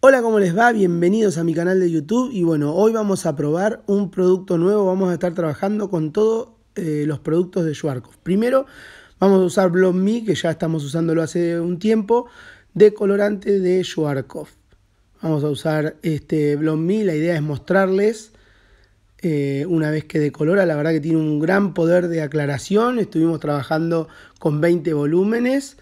Hola, ¿cómo les va? Bienvenidos a mi canal de YouTube y bueno, hoy vamos a probar un producto nuevo, vamos a estar trabajando con todos eh, los productos de Schwarzkopf. Primero vamos a usar blog que ya estamos usándolo hace un tiempo, de colorante de Schwarzkopf. Vamos a usar este blog la idea es mostrarles eh, una vez que decolora, la verdad que tiene un gran poder de aclaración, estuvimos trabajando con 20 volúmenes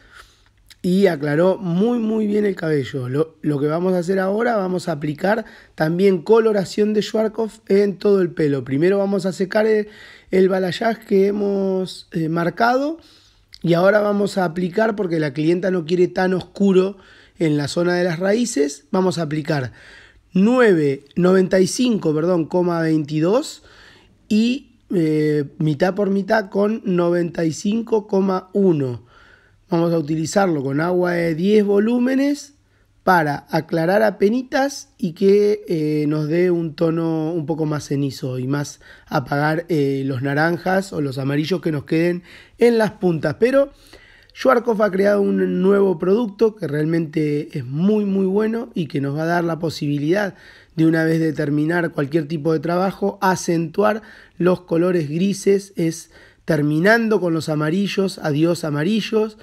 y aclaró muy muy bien el cabello. Lo, que vamos a hacer ahora, vamos a aplicar también coloración de Schwarzkopf en todo el pelo. Primero vamos a secar el, balayage que hemos eh, marcado y ahora vamos a aplicar, porque la clienta no quiere tan oscuro en la zona de las raíces, vamos a aplicar 995 perdón, 22 y eh, mitad por mitad con 95,1 Vamos a utilizarlo con agua de 10 volúmenes para aclarar a penitas y que eh, nos dé un tono un poco más cenizo y más apagar eh, los naranjas o los amarillos que nos queden en las puntas. Pero Schwarzkopf ha creado un nuevo producto que realmente es muy muy bueno y que nos va a dar la posibilidad de una vez de terminar cualquier tipo de trabajo, acentuar los colores grises es terminando con los amarillos, adiós amarillos.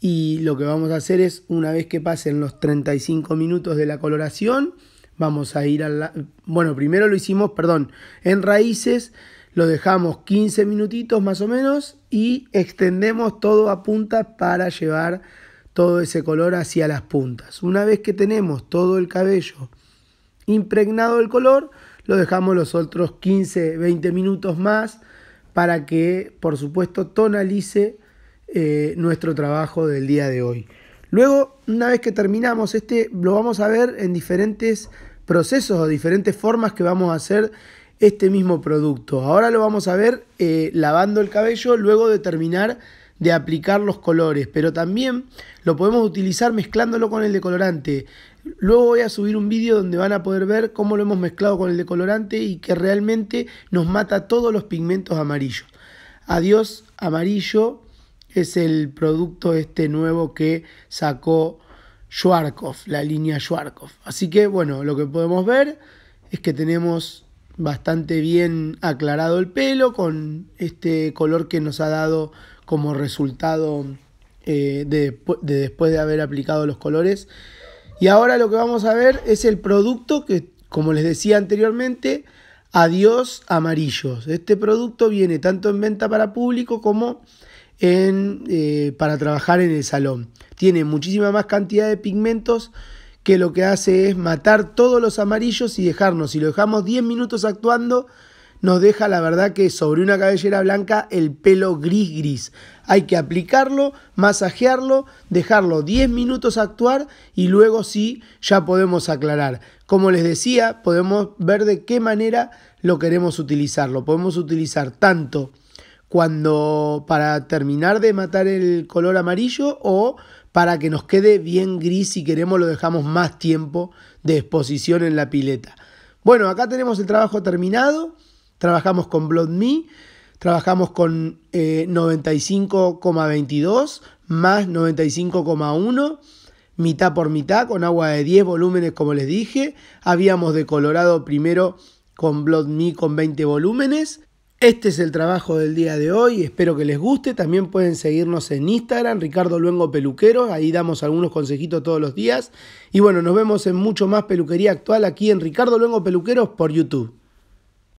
Y lo que vamos a hacer es, una vez que pasen los 35 minutos de la coloración, vamos a ir a la... Bueno, primero lo hicimos, perdón, en raíces, lo dejamos 15 minutitos más o menos y extendemos todo a puntas para llevar todo ese color hacia las puntas. Una vez que tenemos todo el cabello impregnado del color, lo dejamos los otros 15, 20 minutos más para que, por supuesto, tonalice eh, nuestro trabajo del día de hoy. Luego, una vez que terminamos este, lo vamos a ver en diferentes procesos o diferentes formas que vamos a hacer este mismo producto. Ahora lo vamos a ver eh, lavando el cabello luego de terminar de aplicar los colores, pero también lo podemos utilizar mezclándolo con el decolorante. Luego voy a subir un vídeo donde van a poder ver cómo lo hemos mezclado con el decolorante y que realmente nos mata todos los pigmentos amarillos. Adiós amarillo es el producto este nuevo que sacó Schwarzkopf, la línea Schwarzkopf. Así que bueno, lo que podemos ver es que tenemos bastante bien aclarado el pelo con este color que nos ha dado como resultado eh, de, después de haber aplicado los colores. Y ahora lo que vamos a ver es el producto que, como les decía anteriormente, adiós amarillos. Este producto viene tanto en venta para público como en, eh, para trabajar en el salón. Tiene muchísima más cantidad de pigmentos que lo que hace es matar todos los amarillos y dejarnos. Si lo dejamos 10 minutos actuando, nos deja la verdad que sobre una cabellera blanca el pelo gris gris. Hay que aplicarlo, masajearlo, dejarlo 10 minutos actuar y luego sí ya podemos aclarar. Como les decía, podemos ver de qué manera lo queremos utilizar. Lo podemos utilizar tanto cuando para terminar de matar el color amarillo o para que nos quede bien gris si queremos lo dejamos más tiempo de exposición en la pileta. Bueno, acá tenemos el trabajo terminado. Trabajamos con Me, trabajamos con 95,22 eh, más 95,1 mitad por mitad, con agua de 10 volúmenes, como les dije. Habíamos decolorado primero con Blood Me con 20 volúmenes. Este es el trabajo del día de hoy, espero que les guste. También pueden seguirnos en Instagram, Ricardo Luengo Peluquero, ahí damos algunos consejitos todos los días. Y bueno, nos vemos en mucho más peluquería actual aquí en Ricardo Luengo Peluqueros por YouTube.